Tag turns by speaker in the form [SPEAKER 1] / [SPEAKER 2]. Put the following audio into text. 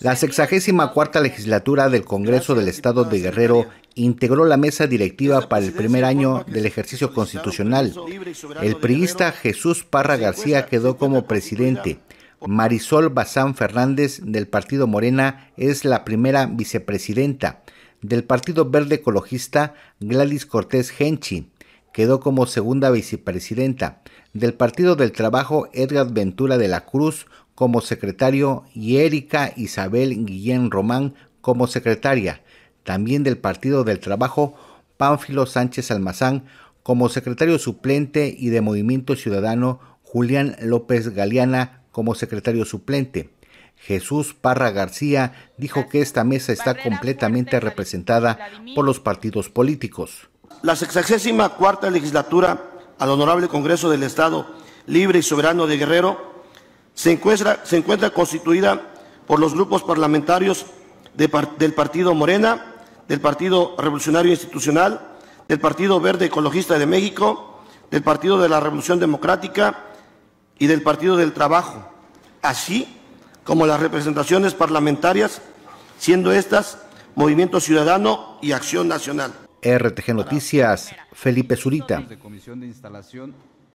[SPEAKER 1] La 64 cuarta legislatura del Congreso del Estado de Guerrero integró la mesa directiva para el primer año del ejercicio constitucional. El priista Jesús Parra García quedó como presidente. Marisol Bazán Fernández del Partido Morena es la primera vicepresidenta. Del Partido Verde Ecologista, Gladys Cortés Genchi quedó como segunda vicepresidenta. Del Partido del Trabajo, Edgar Ventura de la Cruz como secretario y Erika Isabel Guillén Román como secretaria, también del Partido del Trabajo Pánfilo Sánchez Almazán como secretario suplente y de Movimiento Ciudadano Julián López Galeana como secretario suplente. Jesús Parra García dijo que esta mesa está completamente representada por los partidos políticos.
[SPEAKER 2] La 64 cuarta legislatura al Honorable Congreso del Estado Libre y Soberano de Guerrero se encuentra, constituida por los grupos parlamentarios del Partido Morena, del Partido Revolucionario Institucional, del Partido Verde Ecologista de México, del Partido de la Revolución Democrática y del Partido del Trabajo, así como las representaciones parlamentarias, siendo estas Movimiento Ciudadano y Acción Nacional.
[SPEAKER 1] RTG Noticias, Felipe Zurita.